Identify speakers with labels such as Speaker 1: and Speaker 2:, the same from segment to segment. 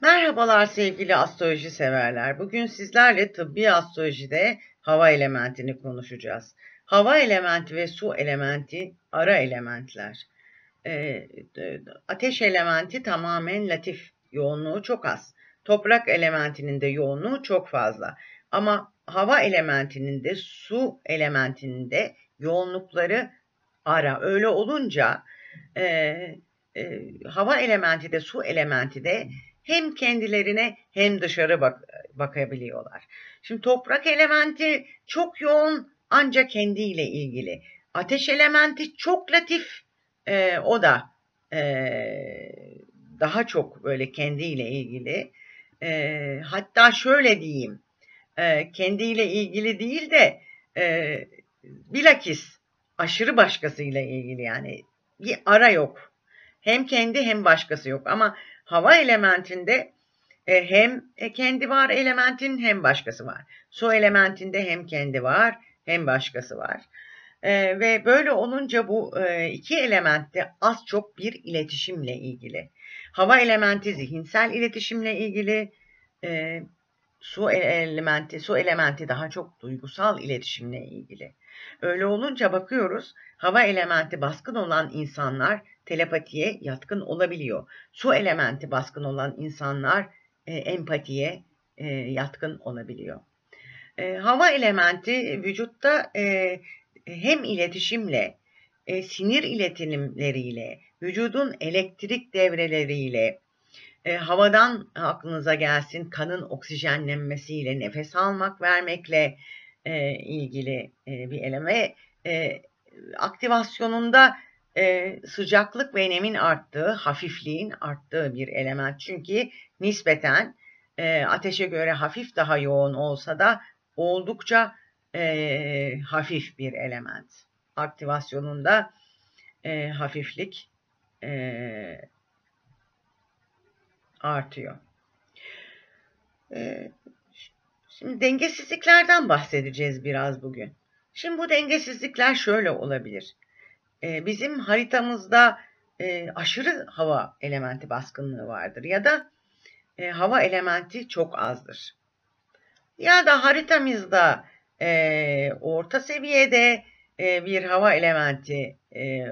Speaker 1: Merhabalar sevgili astroloji severler. Bugün sizlerle tıbbi astrolojide hava elementini konuşacağız. Hava elementi ve su elementi ara elementler. Ee, ateş elementi tamamen latif, yoğunluğu çok az. Toprak elementinin de yoğunluğu çok fazla. Ama hava elementinin de su elementinin de yoğunlukları ara. Öyle olunca e, e, hava elementi de su elementi de hem kendilerine hem dışarı bak bakabiliyorlar. Şimdi toprak elementi çok yoğun ancak kendiyle ilgili. Ateş elementi çok latif e, o da e, daha çok böyle kendiyle ilgili. E, hatta şöyle diyeyim e, kendiyle ilgili değil de e, bilakis aşırı başkasıyla ilgili yani bir ara yok. Hem kendi hem başkası yok ama hava elementinde e, hem e, kendi var elementin hem başkası var. Su elementinde hem kendi var hem başkası var. E, ve böyle olunca bu e, iki elementte az çok bir iletişimle ilgili. Hava elementi zihinsel iletişimle ilgili, e, su elementi su elementi daha çok duygusal iletişimle ilgili. Öyle olunca bakıyoruz hava elementi baskın olan insanlar telepatiye yatkın olabiliyor. Su elementi baskın olan insanlar e, empatiye e, yatkın olabiliyor. E, hava elementi vücutta e, hem iletişimle, e, sinir iletimleriyle, vücudun elektrik devreleriyle, e, havadan aklınıza gelsin kanın oksijenlenmesiyle, nefes almak vermekle e, ilgili e, bir eleme e, aktivasyonunda e, sıcaklık ve nemin arttığı, hafifliğin arttığı bir element. Çünkü nispeten e, ateşe göre hafif daha yoğun olsa da oldukça e, hafif bir element. Aktivasyonunda e, hafiflik e, artıyor. E, şimdi dengesizliklerden bahsedeceğiz biraz bugün. Şimdi bu dengesizlikler şöyle olabilir e, bizim haritamızda e, aşırı hava elementi baskınlığı vardır ya da e, hava elementi çok azdır. Ya da haritamızda e, orta seviyede e, bir hava elementi e,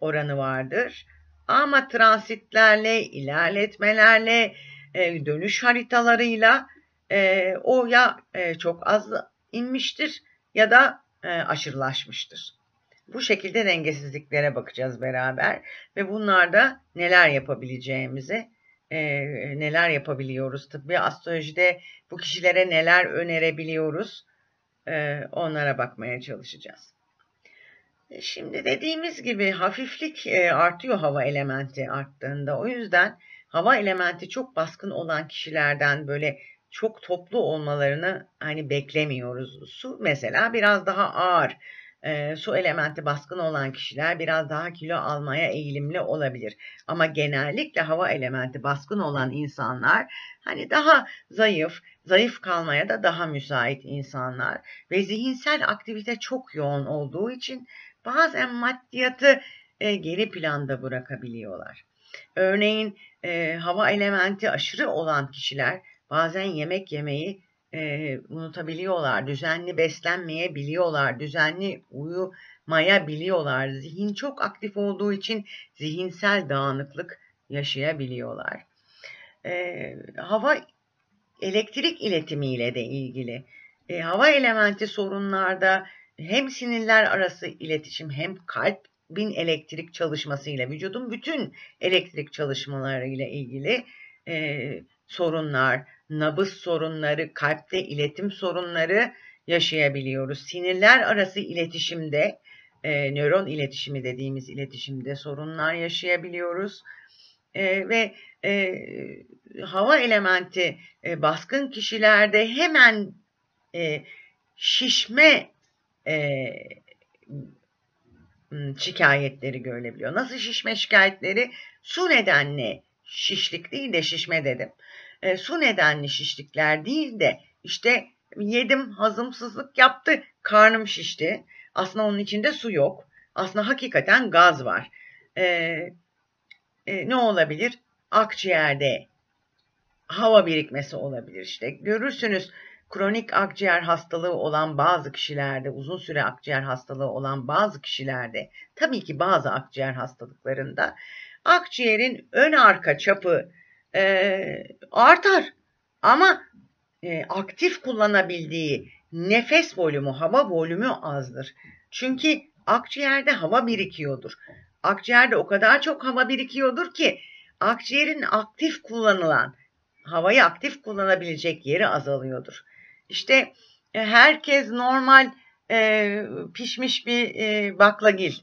Speaker 1: oranı vardır. Ama transitlerle, ilerletmelerle, e, dönüş haritalarıyla e, o ya e, çok az inmiştir ya da e, aşırılaşmıştır. Bu şekilde dengesizliklere bakacağız beraber ve bunlarda neler yapabileceğimizi, e, neler yapabiliyoruz. Tıbbi astrolojide bu kişilere neler önerebiliyoruz e, onlara bakmaya çalışacağız. E, şimdi dediğimiz gibi hafiflik e, artıyor hava elementi arttığında. O yüzden hava elementi çok baskın olan kişilerden böyle çok toplu olmalarını hani beklemiyoruz. Su mesela biraz daha ağır e, su elementi baskın olan kişiler biraz daha kilo almaya eğilimli olabilir. Ama genellikle hava elementi baskın olan insanlar hani daha zayıf, zayıf kalmaya da daha müsait insanlar ve zihinsel aktivite çok yoğun olduğu için bazen maddiyatı e, geri planda bırakabiliyorlar. Örneğin e, hava elementi aşırı olan kişiler bazen yemek yemeyi e, unutabiliyorlar, düzenli beslenmeyebiliyorlar, düzenli uyumayabiliyorlar. Zihin çok aktif olduğu için zihinsel dağınıklık yaşayabiliyorlar. E, hava elektrik iletimiyle de ilgili. E, hava elementi sorunlarda hem sinirler arası iletişim hem kalp bin elektrik çalışmasıyla vücudun bütün elektrik çalışmalarıyla ilgili e, sorunlar, nabız sorunları, kalpte iletim sorunları yaşayabiliyoruz. Sinirler arası iletişimde, e, nöron iletişimi dediğimiz iletişimde sorunlar yaşayabiliyoruz. E, ve e, hava elementi e, baskın kişilerde hemen e, şişme e, şikayetleri görülebiliyor. Nasıl şişme şikayetleri? Su nedenli şişlik değil de şişme dedim e, su nedenli şişlikler değil de işte yedim hazımsızlık yaptı karnım şişti. Aslında onun içinde su yok. Aslında hakikaten gaz var. E, e, ne olabilir? Akciğerde hava birikmesi olabilir işte. Görürsünüz kronik akciğer hastalığı olan bazı kişilerde, uzun süre akciğer hastalığı olan bazı kişilerde, tabii ki bazı akciğer hastalıklarında akciğerin ön arka çapı e, artar. Ama e, aktif kullanabildiği nefes volümü, hava volümü azdır. Çünkü akciğerde hava birikiyordur. Akciğerde o kadar çok hava birikiyordur ki akciğerin aktif kullanılan, havayı aktif kullanabilecek yeri azalıyordur. İşte e, herkes normal e, pişmiş bir e, baklagil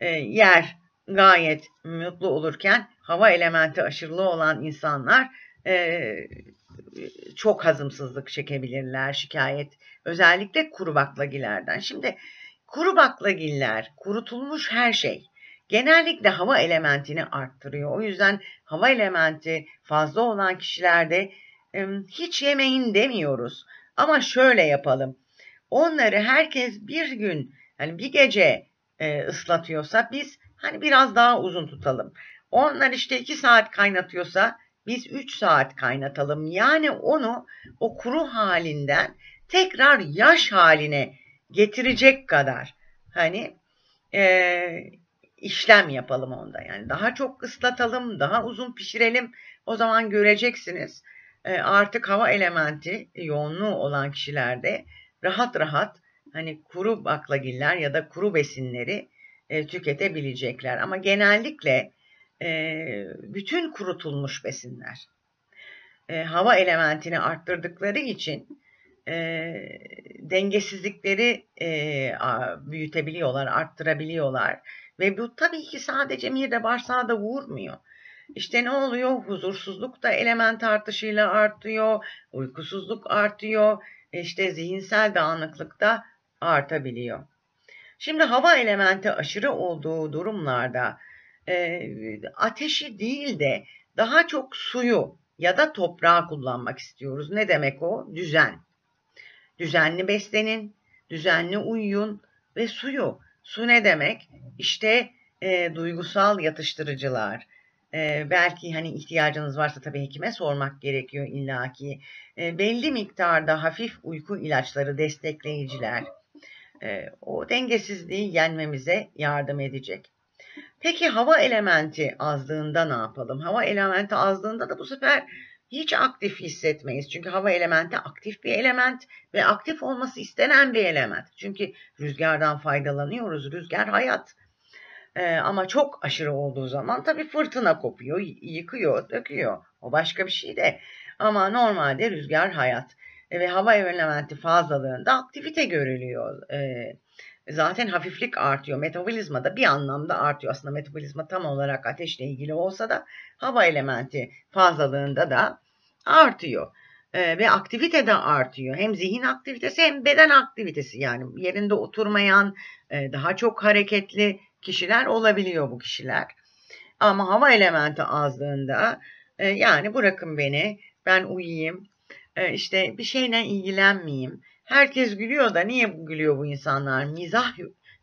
Speaker 1: e, yer gayet mutlu olurken hava elementi aşırılığı olan insanlar e, çok hazımsızlık çekebilirler şikayet. Özellikle kuru baklagillerden. Şimdi kuru baklagiller, kurutulmuş her şey genellikle hava elementini arttırıyor. O yüzden hava elementi fazla olan kişilerde e, hiç yemeyin demiyoruz. Ama şöyle yapalım. Onları herkes bir gün, yani bir gece e, ıslatıyorsa biz hani biraz daha uzun tutalım. Onlar işte 2 saat kaynatıyorsa biz 3 saat kaynatalım. Yani onu o kuru halinden tekrar yaş haline getirecek kadar hani e, işlem yapalım onda. Yani daha çok ıslatalım, daha uzun pişirelim. O zaman göreceksiniz e, artık hava elementi yoğunluğu olan kişilerde rahat rahat hani kuru baklagiller ya da kuru besinleri e, tüketebilecekler. Ama genellikle e, bütün kurutulmuş besinler. E, hava elementini arttırdıkları için e, dengesizlikleri e, büyütebiliyorlar, arttırabiliyorlar. Ve bu tabii ki sadece mide bağırsağı da vurmuyor. İşte ne oluyor? Huzursuzluk da element artışıyla artıyor, uykusuzluk artıyor, işte zihinsel dağınıklık da artabiliyor. Şimdi hava elementi aşırı olduğu durumlarda e, ateşi değil de daha çok suyu ya da toprağı kullanmak istiyoruz. Ne demek o? Düzen. Düzenli beslenin, düzenli uyuyun ve suyu. Su ne demek? İşte e, duygusal yatıştırıcılar. E, belki hani ihtiyacınız varsa tabii hekime sormak gerekiyor illaki. E, belli miktarda hafif uyku ilaçları destekleyiciler. E, o dengesizliği yenmemize yardım edecek. Peki hava elementi azlığında ne yapalım? Hava elementi azlığında da bu sefer hiç aktif hissetmeyiz. Çünkü hava elementi aktif bir element ve aktif olması istenen bir element. Çünkü rüzgardan faydalanıyoruz. Rüzgar hayat. Ee, ama çok aşırı olduğu zaman tabii fırtına kopuyor, yıkıyor, döküyor. O başka bir şey de. Ama normalde rüzgar hayat. ve hava elementi fazlalığında aktivite görülüyor. Ee, zaten hafiflik artıyor. Metabolizma da bir anlamda artıyor. Aslında metabolizma tam olarak ateşle ilgili olsa da hava elementi fazlalığında da artıyor. Ee, ve aktivite de artıyor. Hem zihin aktivitesi hem beden aktivitesi. Yani yerinde oturmayan, e, daha çok hareketli kişiler olabiliyor bu kişiler. Ama hava elementi azlığında e, yani bırakın beni, ben uyuyayım, e, işte bir şeyle ilgilenmeyeyim, Herkes gülüyor da niye gülüyor bu insanlar? Mizah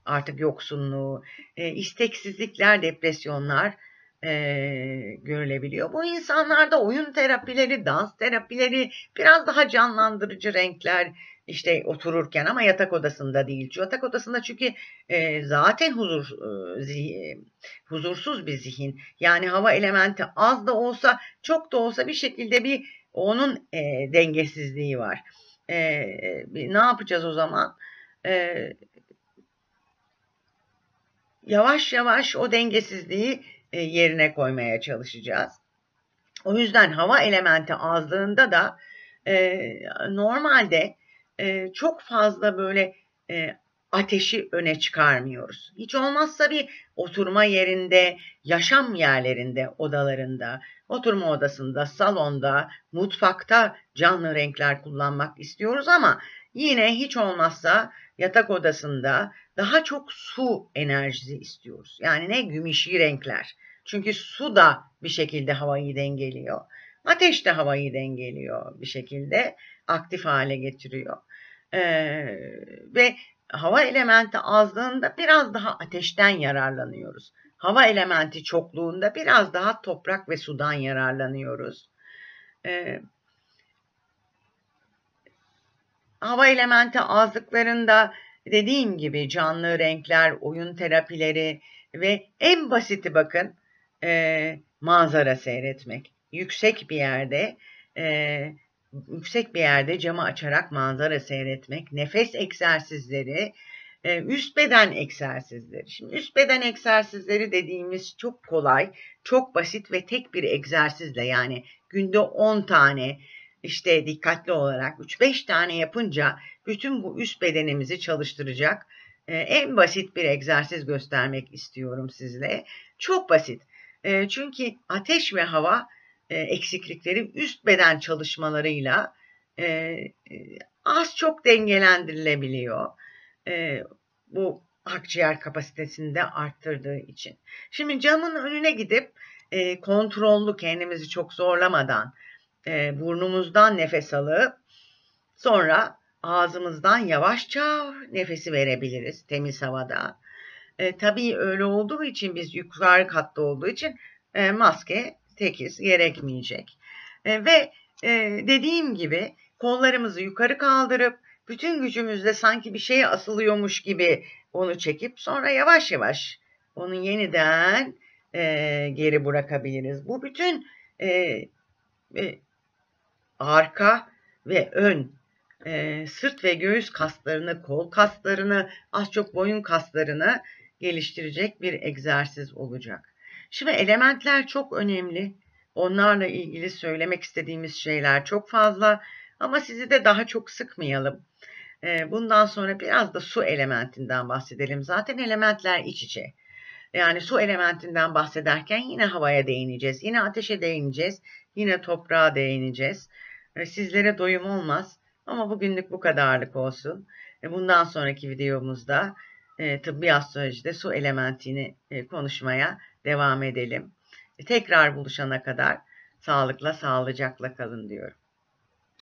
Speaker 1: artık yoksunluğu, e, isteksizlikler, depresyonlar e, görülebiliyor. Bu insanlarda oyun terapileri, dans terapileri, biraz daha canlandırıcı renkler işte otururken ama yatak odasında değil. Yatak odasında çünkü e, zaten huzur e, zih, huzursuz bir zihin. Yani hava elementi az da olsa çok da olsa bir şekilde bir onun e, dengesizliği var. E, ne yapacağız o zaman? E, yavaş yavaş o dengesizliği e, yerine koymaya çalışacağız. O yüzden hava elementi azlığında da e, normalde e, çok fazla böyle e, ateşi öne çıkarmıyoruz. Hiç olmazsa bir oturma yerinde, yaşam yerlerinde, odalarında, oturma odasında, salonda, mutfakta canlı renkler kullanmak istiyoruz ama yine hiç olmazsa yatak odasında daha çok su enerjisi istiyoruz. Yani ne gümüşi renkler. Çünkü su da bir şekilde havayı dengeliyor. Ateş de havayı dengeliyor bir şekilde aktif hale getiriyor. Ee, ve hava elementi azlığında biraz daha ateşten yararlanıyoruz. Hava elementi çokluğunda biraz daha toprak ve sudan yararlanıyoruz. Ee, hava elementi azlıklarında dediğim gibi canlı renkler, oyun terapileri ve en basiti bakın e, manzara seyretmek. Yüksek bir yerde e, yüksek bir yerde camı açarak manzara seyretmek, nefes egzersizleri, e, üst beden egzersizleri. Şimdi üst beden egzersizleri dediğimiz çok kolay, çok basit ve tek bir egzersizle yani günde 10 tane işte dikkatli olarak 3-5 tane yapınca bütün bu üst bedenimizi çalıştıracak e, en basit bir egzersiz göstermek istiyorum sizle. Çok basit. E, çünkü ateş ve hava e, eksiklikleri üst beden çalışmalarıyla e, e, az çok dengelendirilebiliyor. E, bu akciğer kapasitesini de arttırdığı için. Şimdi camın önüne gidip e, kontrollü kendimizi çok zorlamadan e, burnumuzdan nefes alıp sonra ağzımızdan yavaşça nefesi verebiliriz temiz havada. E, tabii öyle olduğu için biz yukarı katta olduğu için e, maske tekiz gerekmeyecek. E, ve e, dediğim gibi kollarımızı yukarı kaldırıp bütün gücümüzle sanki bir şeye asılıyormuş gibi onu çekip sonra yavaş yavaş onu yeniden e, geri bırakabiliriz. Bu bütün e, e, arka ve ön e, sırt ve göğüs kaslarını, kol kaslarını, az çok boyun kaslarını geliştirecek bir egzersiz olacak. Şimdi elementler çok önemli. Onlarla ilgili söylemek istediğimiz şeyler çok fazla ama sizi de daha çok sıkmayalım. Ee, bundan sonra biraz da su elementinden bahsedelim. Zaten elementler iç içe. Yani su elementinden bahsederken yine havaya değineceğiz, yine ateşe değineceğiz, yine toprağa değineceğiz. Ee, sizlere doyum olmaz ama bugünlük bu kadarlık olsun. Ee, bundan sonraki videomuzda e, tıbbi astrolojide su elementini e, konuşmaya devam edelim. Tekrar buluşana kadar sağlıkla sağlıcakla kalın diyorum.